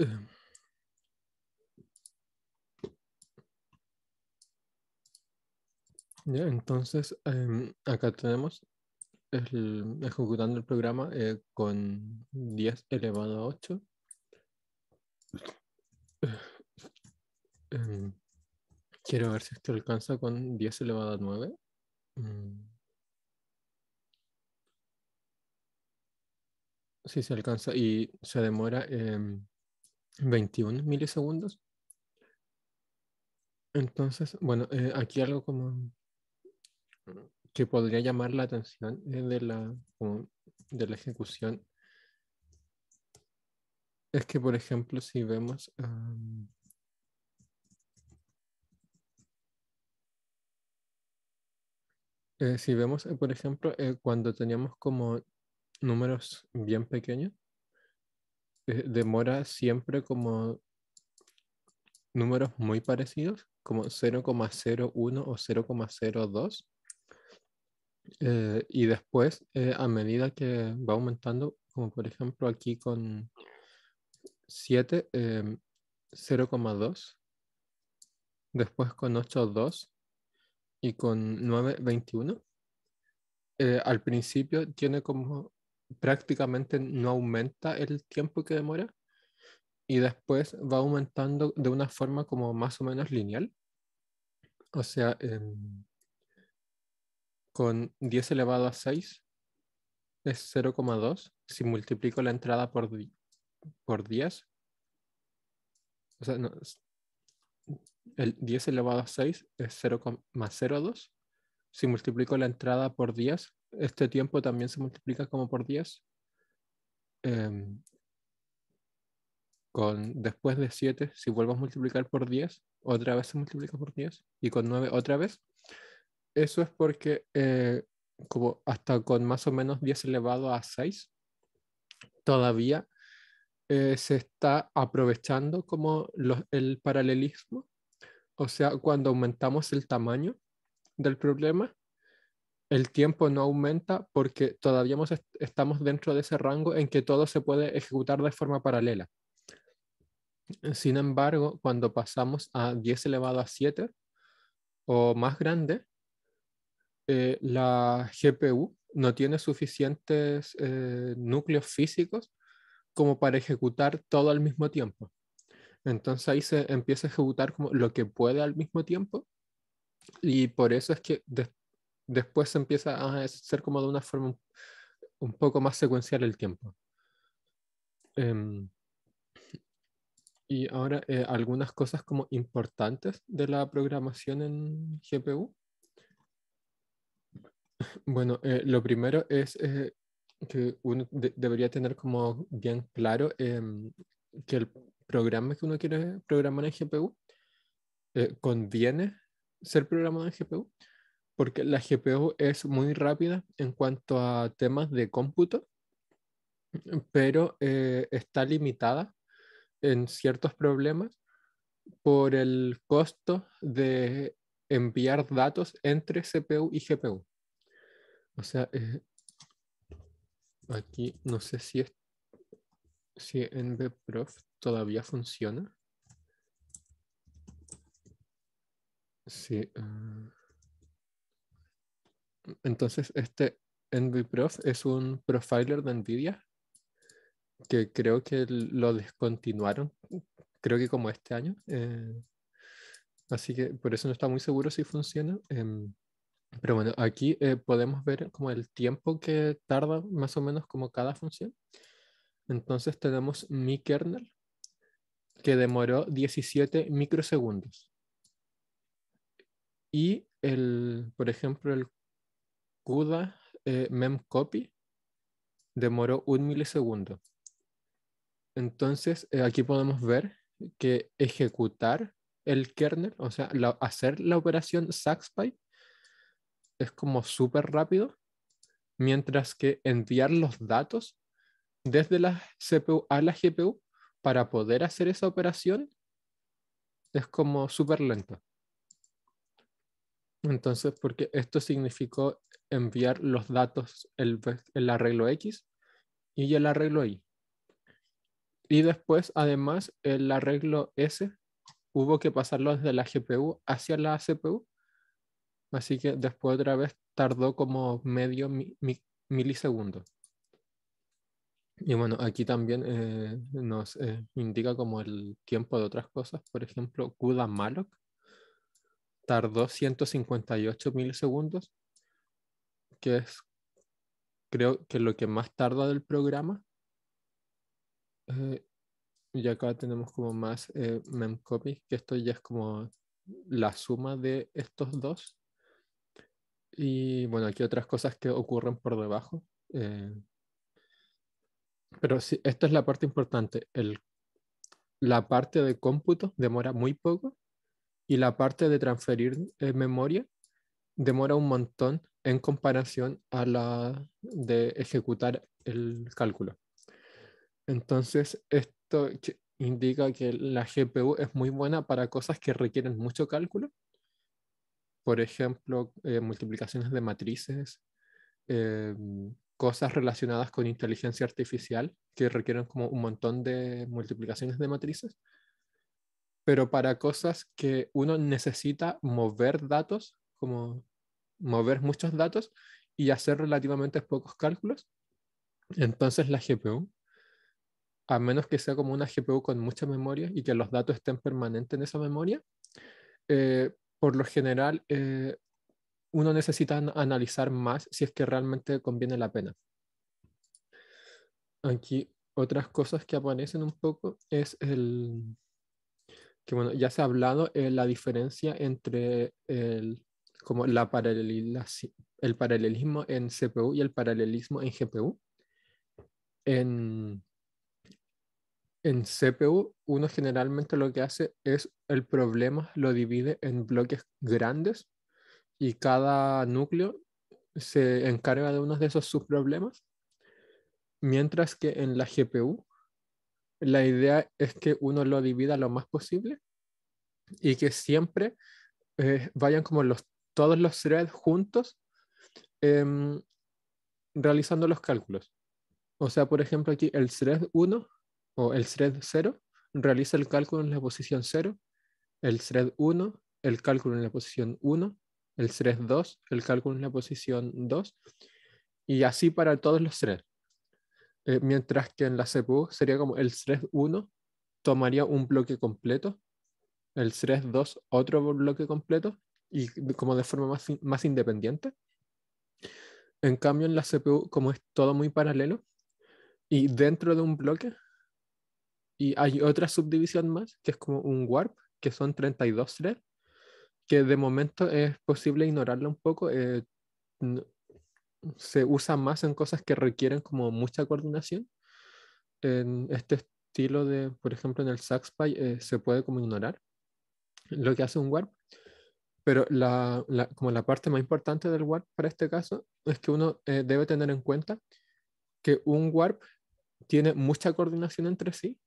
Ya, entonces em, acá tenemos el, ejecutando el programa eh, con 10 elevado a 8. Em, quiero ver si esto alcanza con 10 elevado a 9. Mm. Si se alcanza y se demora en em, 21 milisegundos. Entonces, bueno, eh, aquí algo como que podría llamar la atención eh, de, la, de la ejecución es que, por ejemplo, si vemos... Eh, si vemos, por ejemplo, cuando teníamos como números bien pequeños, eh, demora siempre como números muy parecidos, como 0,01 o 0,02. Eh, y después, eh, a medida que va aumentando, como por ejemplo aquí con 7, 0,2. Después con 8,2. Y con 9, 21. al principio tiene como prácticamente no aumenta el tiempo que demora y después va aumentando de una forma como más o menos lineal. O sea, em, con 10 elevado a 6 es 0,2. Si multiplico la entrada por, por 10, o sea, no, el 10 elevado a 6 es 0,02. Si multiplico la entrada por 10, este tiempo también se multiplica como por 10. Em, con después de 7, si vuelvo a multiplicar por 10, otra vez se multiplica por 10. Y con 9 otra vez. Eso es porque eh, como hasta con más o menos 10 elevado a 6, todavía eh, se está aprovechando como el paralelismo. O sea, cuando aumentamos el tamaño del problema, el tiempo no aumenta porque todavía estamos dentro de ese rango en que todo se puede ejecutar de forma paralela. Sin embargo, cuando pasamos a 10 elevado a 7 o más grande, eh, la GPU no tiene suficientes eh, núcleos físicos como para ejecutar todo al mismo tiempo. Entonces ahí se empieza a ejecutar como lo que puede al mismo tiempo y por eso es que después empieza a ser como de una forma un, poco más secuencial el tiempo. Em, y ahora eh, algunas cosas como importantes de la programación en GPU. Bueno, eh, lo primero es eh, que uno debería tener como bien claro em, que el programa que uno quiere programar en GPU conviene ser programado en GPU porque la GPU es muy rápida en cuanto a temas de cómputo, pero eh, está limitada en ciertos problemas por el costo de enviar datos entre CPU y GPU. O sea, eh, aquí no sé si, en si todavía funciona. Sí. Ah. Entonces, este NVProf es un profiler de NVIDIA que creo que lo descontinuaron, creo que como este año. Eh, así que por eso no está muy seguro si funciona. Em, pero bueno, aquí eh, podemos ver como el tiempo que tarda más o menos como cada función. Entonces tenemos mi kernel que demoró 17 microsegundos. Y el, por ejemplo, el CUDA eh, memcopy demoró un milisegundo. Entonces, eh, aquí podemos ver que ejecutar el kernel, o sea, hacer la operación SaxPy es como súper rápido, mientras que enviar los datos desde la CPU a la GPU para poder hacer esa operación es como súper lento. Entonces, porque esto significó enviar los datos, pues, el, arreglo X y el arreglo Y. Y después, además, el arreglo S hubo que pasarlo desde la GPU hacia la CPU. Así que después otra vez tardó como medio milisegundo. Y bueno, aquí también eh, nos eh, indica como el tiempo de otras cosas. Por ejemplo, CUDA Malloc tardó 158 milisegundos que es creo que lo que más tarda del programa. Eh, y acá tenemos como más eh, memcopy, que esto ya es como la suma de estos dos. Y bueno, aquí otras cosas que ocurren por debajo. Eh, pero sí, esta es la parte importante. El, la parte de cómputo demora muy poco y la parte de transferir memoria demora un montón en comparación a la de ejecutar el cálculo. Entonces, esto indica que la GPU es muy buena para cosas que requieren mucho cálculo, por ejemplo, eh, multiplicaciones de matrices, eh, cosas relacionadas con inteligencia artificial que requieren como un montón de multiplicaciones de matrices, pero para cosas que uno necesita mover datos, como mover muchos datos y hacer relativamente pocos cálculos. Entonces la GPU, a menos que sea como una GPU con mucha memoria y que los datos estén permanentes en esa memoria, eh, por lo general eh, uno necesita analizar más si es que realmente conviene la pena. Aquí otras cosas que aparecen un poco es el que bueno, ya se ha hablado eh, la diferencia entre el como el paralelismo en CPU y el paralelismo en GPU. En, en CPU, uno generalmente lo que hace es el problema lo divide en bloques grandes y cada núcleo se encarga de uno de esos subproblemas. Mientras que en la GPU, la idea es que uno lo divida lo más posible y que siempre eh, vayan como los todos los threads juntos em, realizando los cálculos. O sea, por ejemplo, aquí el thread 1 o el thread 0 realiza el cálculo en la posición 0, el thread 1 el cálculo en la posición 1, el thread 2 el cálculo en la posición 2 y así para todos los threads. Eh, mientras que en la CPU sería como el thread 1 tomaría un bloque completo, el thread 2 otro bloque completo y como de forma más, más independiente. En cambio, en la CPU, como es todo muy paralelo y dentro de un bloque, y hay otra subdivisión más, que es como un warp, que son 32 threads, que de momento es posible ignorarla un poco. Eh, se usa más en cosas que requieren como mucha coordinación. En este estilo de, por ejemplo, en el SaxPy eh, se puede como ignorar lo que hace un warp. Pero la, como la parte más importante del warp para este caso es que uno eh, debe tener en cuenta que un warp tiene mucha coordinación entre sí,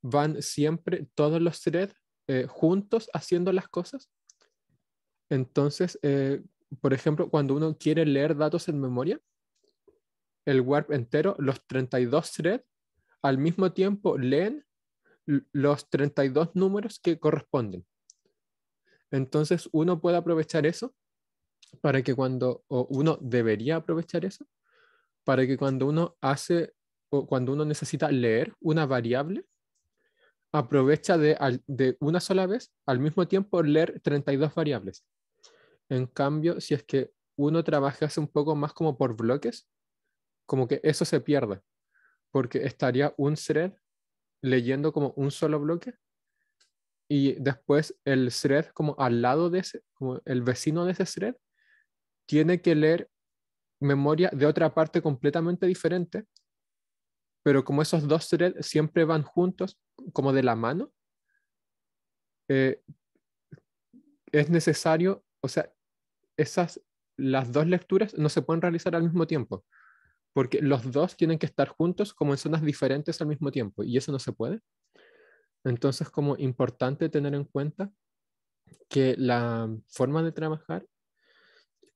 van siempre todos los threads eh, juntos haciendo las cosas. Entonces, eh, por ejemplo, cuando uno quiere leer datos en memoria, el warp entero, los 32 threads, al mismo tiempo leen los 32 números que corresponden. Entonces uno puede aprovechar eso para que cuando, o uno debería aprovechar eso, para que cuando uno hace, o cuando uno necesita leer una variable, aprovecha de, de una sola vez, al mismo tiempo, leer 32 variables. En cambio, si es que uno trabaja un poco más como por bloques, como que eso se pierde, porque estaría un thread leyendo como un solo bloque y después el thread como al lado de ese, como el vecino de ese thread, tiene que leer memoria de otra parte completamente diferente, pero como esos dos threads siempre van juntos, como de la mano, eh, es necesario, o sea, esas, las dos lecturas no se pueden realizar al mismo tiempo, porque los dos tienen que estar juntos como en zonas diferentes al mismo tiempo, y eso no se puede. Entonces, como importante tener en cuenta que la forma de trabajar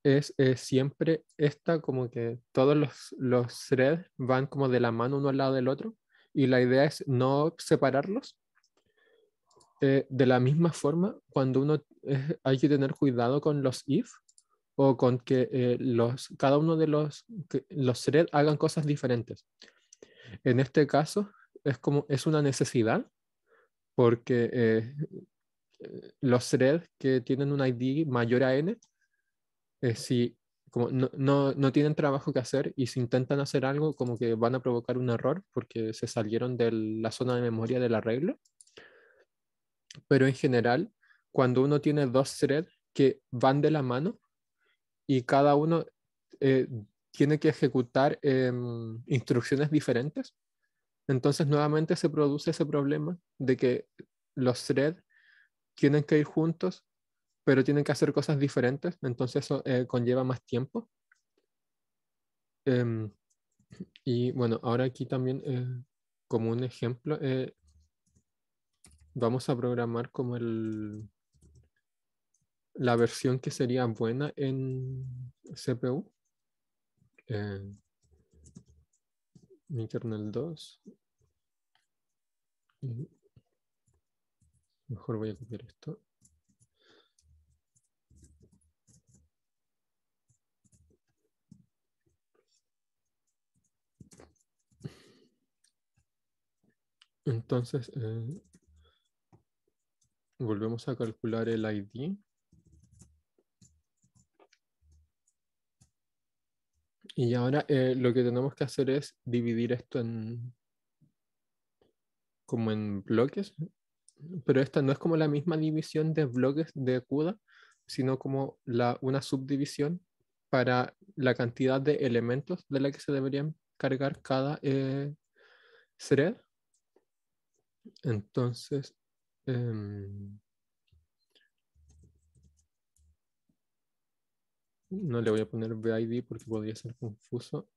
es, siempre esta, como que todos los, los threads van como de la mano uno al lado del otro y la idea es no separarlos. Eh, de la misma forma, cuando uno eh, hay que tener cuidado con los if o con que eh, los, cada uno de los, los threads hagan cosas diferentes. En este caso, es como es una necesidad porque eh, eh, los threads que tienen un ID mayor a n, eh, si como no, no, tienen trabajo que hacer y si intentan hacer algo, como que van a provocar un error porque se salieron de la zona de memoria del arreglo. Pero en general, cuando uno tiene dos threads que van de la mano y cada uno tiene que ejecutar em, instrucciones diferentes, entonces nuevamente se produce ese problema de que los threads tienen que ir juntos, pero tienen que hacer cosas diferentes, entonces eso eh, conlleva más tiempo. Em, y bueno, ahora aquí también eh, como un ejemplo, eh, vamos a programar como el, la versión que sería buena en CPU mi kernel 2. mejor voy a copiar esto. Entonces, eh, volvemos a calcular el ID Y ahora eh, lo que tenemos que hacer es dividir esto en como en bloques, pero esta no es como la misma división de bloques de CUDA, sino como la, una subdivisión para la cantidad de elementos de la que se deberían cargar cada eh, thread. Entonces, em, No le voy a poner BID porque podría ser confuso.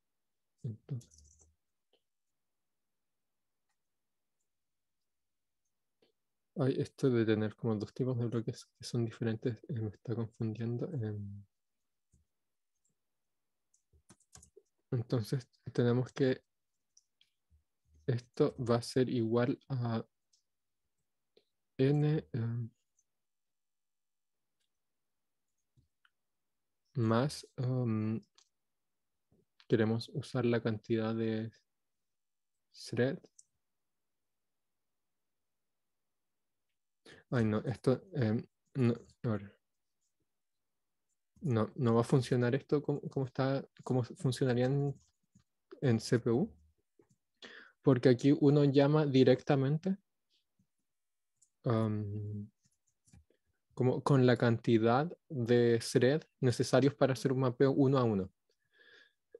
esto de tener como dos tipos de bloques que son diferentes eh, me está confundiendo. Em. Entonces tenemos que esto va a ser igual a n. Em, más em, queremos usar la cantidad de thread. Ay, no, esto... Em, no, No, va a funcionar esto como, está, como funcionaría en, CPU. Porque aquí uno llama directamente. Em, como con la cantidad de thread necesarios para hacer un mapeo uno a uno.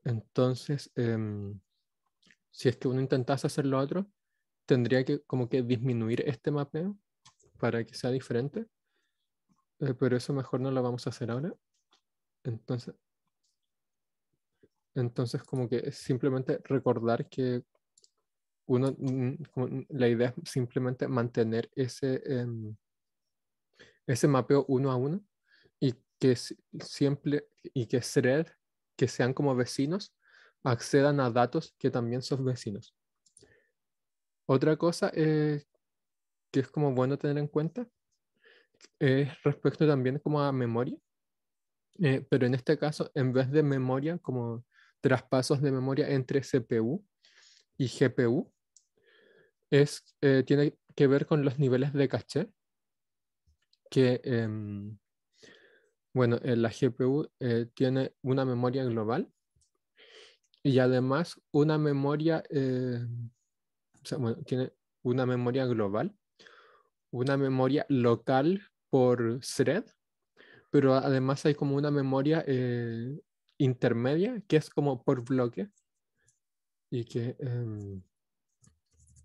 Entonces, em, si es que uno intentase hacer lo otro, tendría que como que disminuir este mapeo para que sea diferente. Eh, pero eso mejor no lo vamos a hacer ahora. Entonces, entonces como que simplemente recordar que uno, mm, la idea es simplemente mantener ese... Em, ese mapeo uno a uno y que siempre y que SRED, que sean como vecinos, accedan a datos que también son vecinos. Otra cosa eh, que es como bueno tener en cuenta es respecto también como a memoria, eh, pero en este caso, en vez de memoria, como traspasos de memoria entre CPU y GPU, es, eh, tiene que ver con los niveles de caché que, em, bueno, eh, la GPU eh, tiene una memoria global y además una memoria, eh, o sea, bueno, tiene una memoria global, una memoria local por thread, pero además hay como una memoria intermedia que es como por bloque y que em,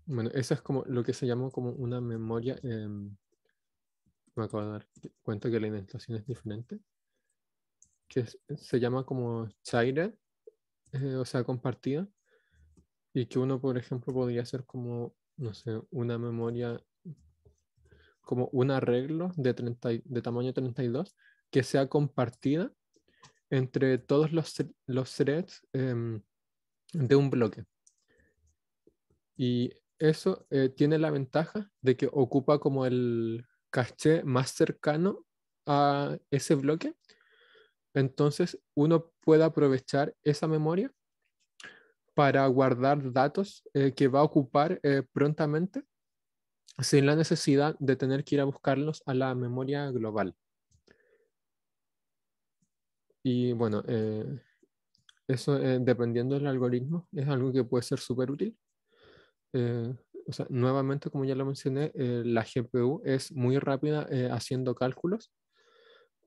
bueno, eso es como lo que se llama como una memoria eh, me acabo de dar cuenta que la indentación es diferente, que se llama como shared, eh, o sea, compartida, y que uno, por ejemplo, podría ser como, no sé, una memoria, como un arreglo de, 30, de tamaño 32 que sea compartida entre todos los, los threads em, de un bloque. Y eso eh, tiene la ventaja de que ocupa como el, caché más cercano a ese bloque, entonces uno puede aprovechar esa memoria para guardar datos eh, que va a ocupar eh, prontamente sin la necesidad de tener que ir a buscarlos a la memoria global. Y bueno, eh, eso dependiendo del algoritmo es algo que puede ser súper útil o sea, nuevamente, como ya lo mencioné, eh, la GPU es muy rápida eh, haciendo cálculos,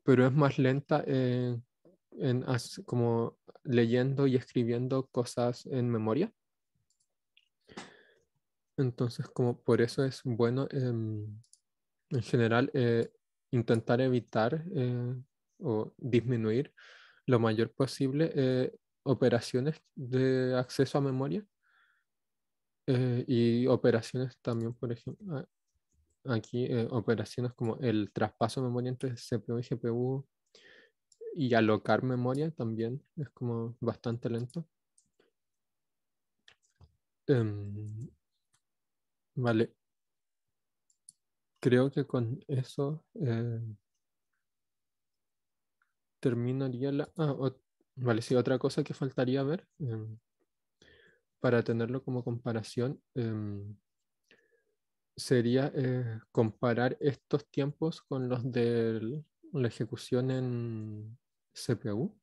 pero es más lenta en, como leyendo y escribiendo cosas en memoria. Entonces, como por eso es bueno em, en general eh, intentar evitar o disminuir lo mayor posible operaciones de acceso a memoria eh, y operaciones también, por ejemplo, aquí eh, operaciones como el traspaso de memoria entre CPU y GPU y alocar memoria también es como bastante lento. Em, vale. Creo que con eso eh, terminaría la... Ah, vale, sí, otra cosa que faltaría ver. Em, para tenerlo como comparación, em, sería eh, comparar estos tiempos con los de la ejecución en CPU.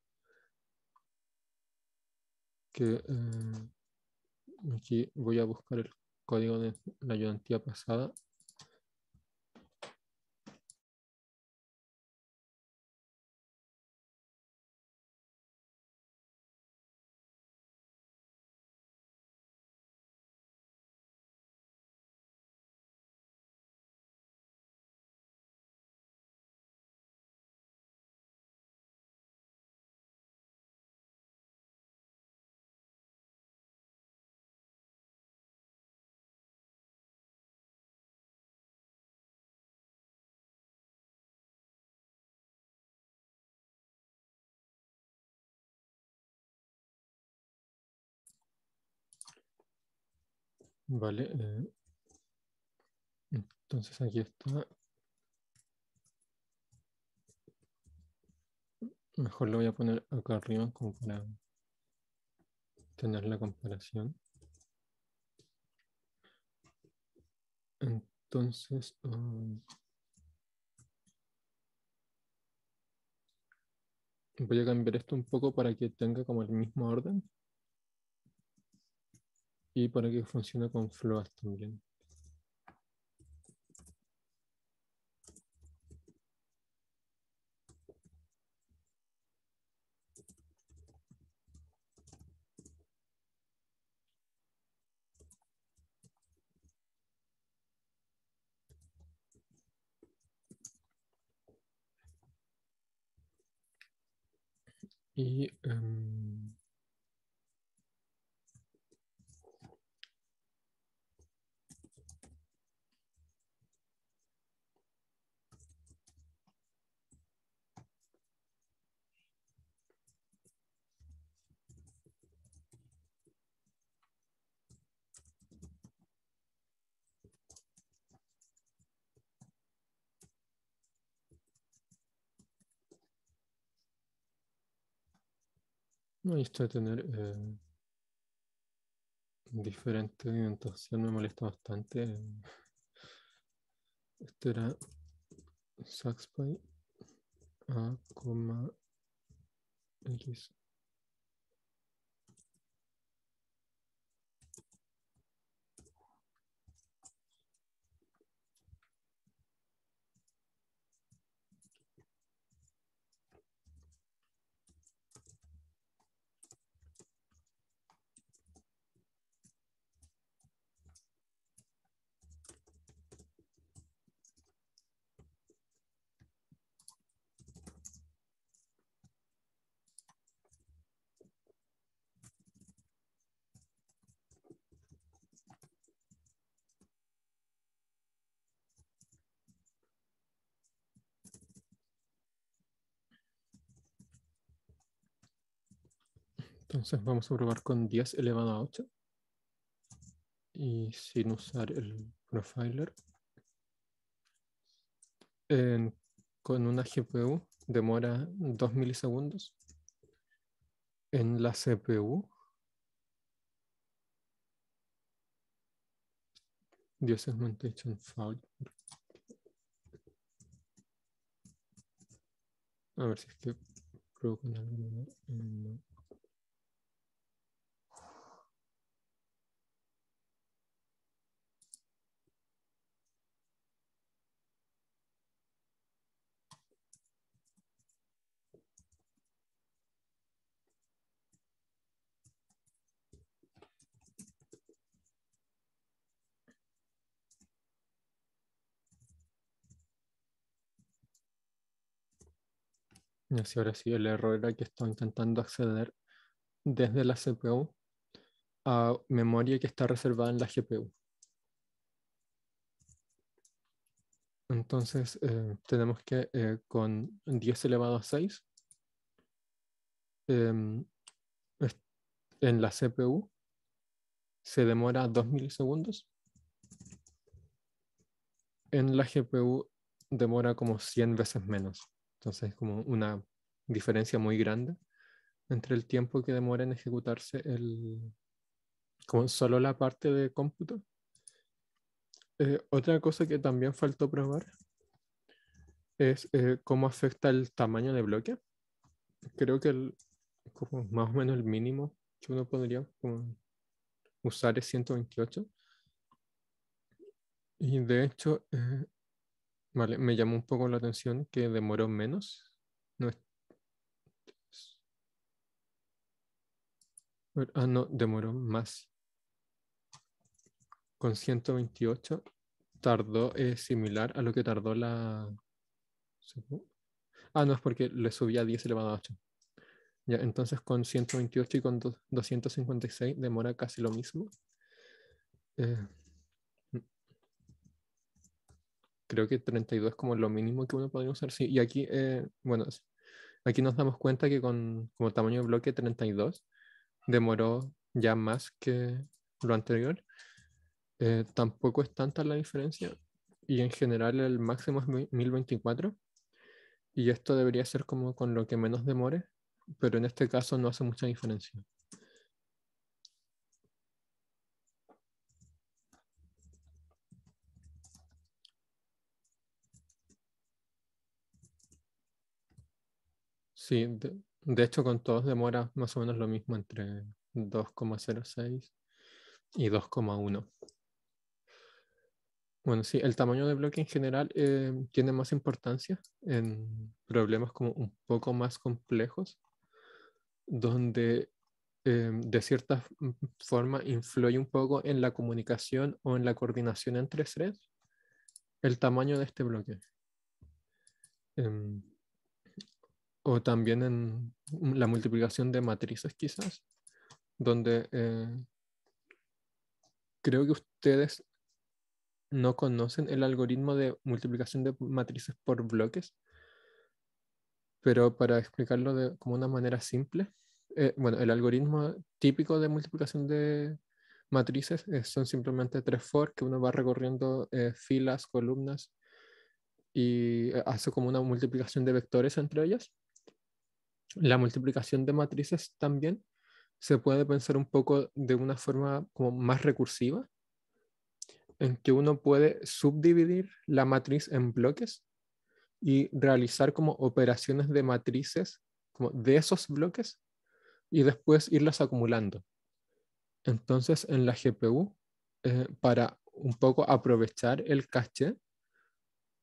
Em, aquí voy a buscar el código de la ayudantía pasada. Vale. Eh, entonces aquí está. Mejor lo voy a poner acá arriba como para tener la comparación. Entonces... Um, voy a cambiar esto un poco para que tenga como el mismo orden y para que funcione con Float también. Y em, No, y esto de tener eh, diferentes diferente alimentación me molesta bastante. Esto era Saxpy A, X Entonces vamos a probar con 10 elevado a 8. Y sin usar el profiler. con una GPU demora 2 milisegundos. En la CPU es un fault. A ver si es que pruebo con algo. así ahora sí, el error era que estoy intentando acceder desde la CPU a memoria que está reservada en la GPU. Entonces eh, tenemos que eh, con 10 elevado a 6 em, en la CPU se demora 2 milisegundos. En la GPU demora como 100 veces menos. Entonces, como una diferencia muy grande entre el tiempo que demora en ejecutarse el, como solo la parte de cómputo. Eh, otra cosa que también faltó probar es eh, cómo afecta el tamaño de bloque. Creo que el, como más o menos el mínimo que uno podría usar es 128. Y de hecho, eh, Vale, me llamó un poco la atención que demoró menos. No Ah, no, demoró más. Con 128 tardó, es eh, similar a lo que tardó la... Ah, no, es porque le subí a 10 elevado a 8. Ya, entonces con 128 y con 256 demora casi lo mismo. Eh, creo que 32 es como lo mínimo que uno podría usar. y aquí, eh, bueno, aquí nos damos cuenta que con como tamaño de bloque 32 demoró ya más que lo anterior. Eh, tampoco es tanta la diferencia. Y en general el máximo es 1024. Y esto debería ser como con lo que menos demore, pero en este caso no hace mucha diferencia. Sí, de, hecho con todos demora más o menos lo mismo entre 2,06 y 2,1. Bueno, sí, el tamaño de bloque en general eh, tiene más importancia en problemas como un poco más complejos, donde eh, de cierta forma influye un poco en la comunicación o en la coordinación entre tres. el tamaño de este bloque. Em, o también en la multiplicación de matrices, quizás, donde eh, creo que ustedes no conocen el algoritmo de multiplicación de matrices por bloques, pero para explicarlo de como una manera simple, eh, bueno, el algoritmo típico de multiplicación de matrices eh, son simplemente tres for que uno va recorriendo filas, columnas y hace como una multiplicación de vectores entre ellas la multiplicación de matrices también se puede pensar un poco de una forma como más recursiva, en que uno puede subdividir la matriz en bloques y realizar como operaciones de matrices como de esos bloques y después irlas acumulando. Entonces en la GPU, eh, para un poco aprovechar el caché,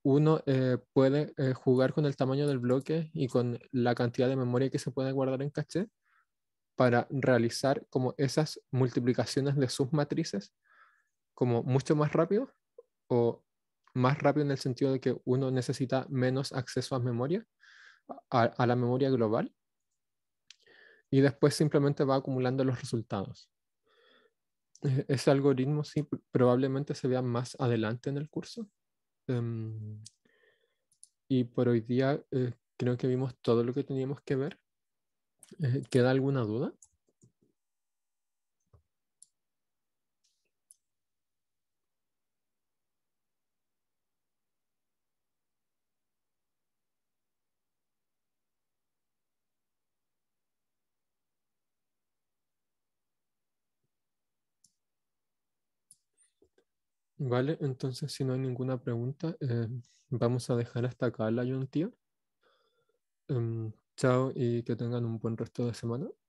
uno eh, puede eh, jugar con el tamaño del bloque y con la cantidad de memoria que se puede guardar en caché para realizar como esas multiplicaciones de sus matrices como mucho más rápido o más rápido en el sentido de que uno necesita menos acceso a memoria, a, la memoria global, y después simplemente va acumulando los resultados. E, ese algoritmo sí, probablemente se vea más adelante en el curso, Em, y por hoy día eh, creo que vimos todo lo que teníamos que ver. Eh, ¿Queda alguna duda? Vale, entonces si no hay ninguna pregunta, eh, vamos a dejar hasta acá la ayuntía. Em, chao y que tengan un buen resto de semana.